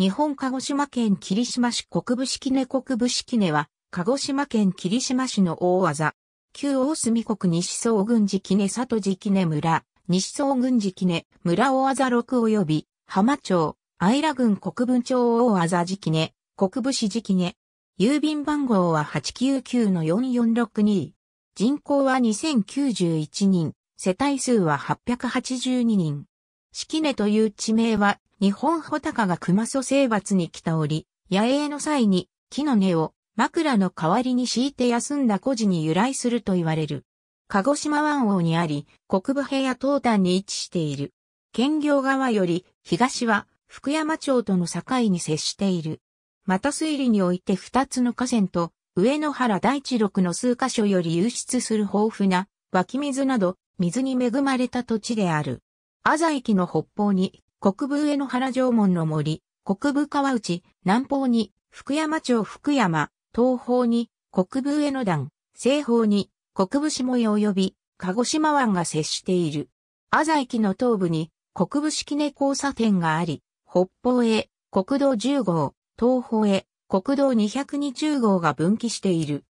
日本鹿児島県霧島市国部式根国部式根は、鹿児島県霧島市の大技。旧大隅国西総軍寺木根里寺木根村、西総軍寺木根村大技6及び、浜町、愛良郡国分町大技寺木根、国部市寺木根。郵便番号は899の4462。人口は2091人、世帯数は882人。式根という地名は、日本穂高が熊祖征伐に来た折、野営の際に木の根を枕の代わりに敷いて休んだ孤児に由来すると言われる。鹿児島湾王にあり、国部平野東端に位置している。県業側より東は福山町との境に接している。また推理において二つの河川と上野原第一六の数箇所より流出する豊富な湧き水など水に恵まれた土地である。阿佐駅の北方に、国分江の原城門の森、国分川内、南方に、福山町福山、東方に、国分江の段、西方に、国分下へ及び、鹿児島湾が接している。阿佐駅の東部に、国分式根交差点があり、北方へ、国道10号、東方へ、国道220号が分岐している。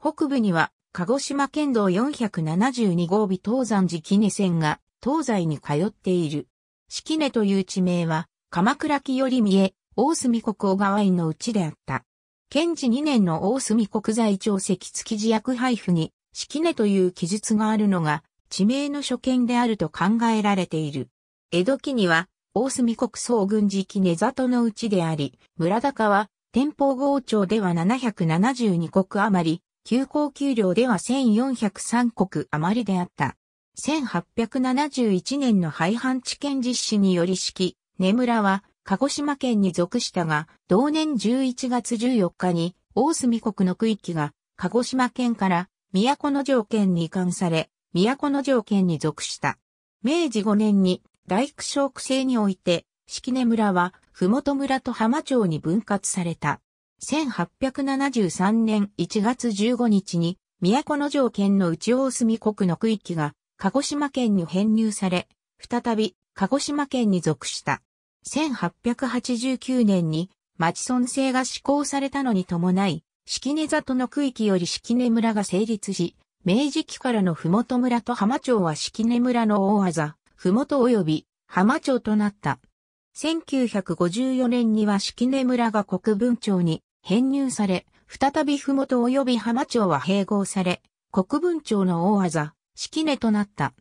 北部には、鹿児島県道472号尾東山寺木根線が東西に通っている。式根という地名は、鎌倉木より見え、大隅国小川院のうちであった。賢治2年の大隅国在庁石付自役配布に、式根という記述があるのが、地名の所見であると考えられている。江戸期には、大隅国総軍事記根里のうちであり、村高は、天保郷町では772国余り、旧高丘料では1403国余りであった。1871年の廃藩置県実施により式、根村は鹿児島県に属したが、同年11月14日に大隅国の区域が鹿児島県から都の条件に移管され、都の条件に属した。明治5年に大工小区制において、式根村は、麓村と浜町に分割された。1873年1月15日に、都の条件の内大隅国の区域が、鹿児島県に編入され、再び鹿児島県に属した。1889年に町村制が施行されたのに伴い、式根里の区域より式根村が成立し、明治期からの麓村と浜町は式根村の大技、麓及び浜町となった。1954年には式根村が国分町に編入され、再び麓及び浜町は併合され、国分町の大技、式根となった。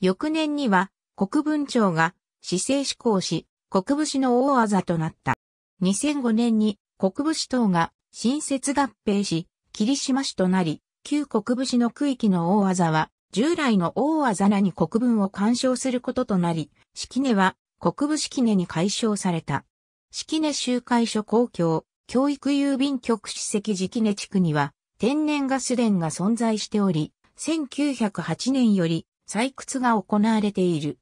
翌年には国分庁が市政施行し、国武士の大技となった。2005年に国武士党が新設合併し、霧島市となり、旧国武士の区域の大技は、従来の大技なに国分を干渉することとなり、式根は国武式根に解消された。式根集会所公共、教育郵便局史跡式根地区には、天然ガス田が存在しており、1908年より採掘が行われている。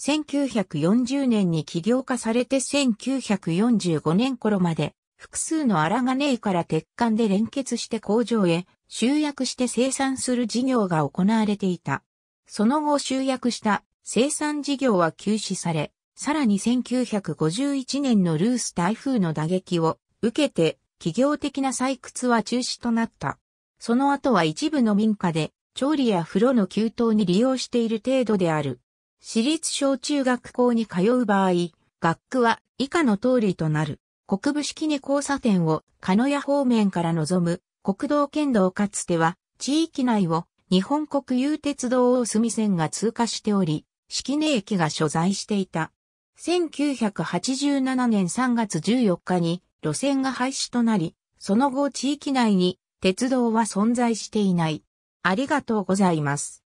1940年に起業化されて1945年頃まで複数の荒金井から鉄管で連結して工場へ集約して生産する事業が行われていた。その後集約した生産事業は休止され、さらに1951年のルース台風の打撃を受けて企業的な採掘は中止となった。その後は一部の民家で調理や風呂の給湯に利用している程度である。私立小中学校に通う場合、学区は以下の通りとなる。国部式根交差点を鹿屋方面から望む国道県道かつては地域内を日本国有鉄道大隅線が通過しており、式根駅が所在していた。1987年3月14日に路線が廃止となり、その後地域内に鉄道は存在していない。ありがとうございます。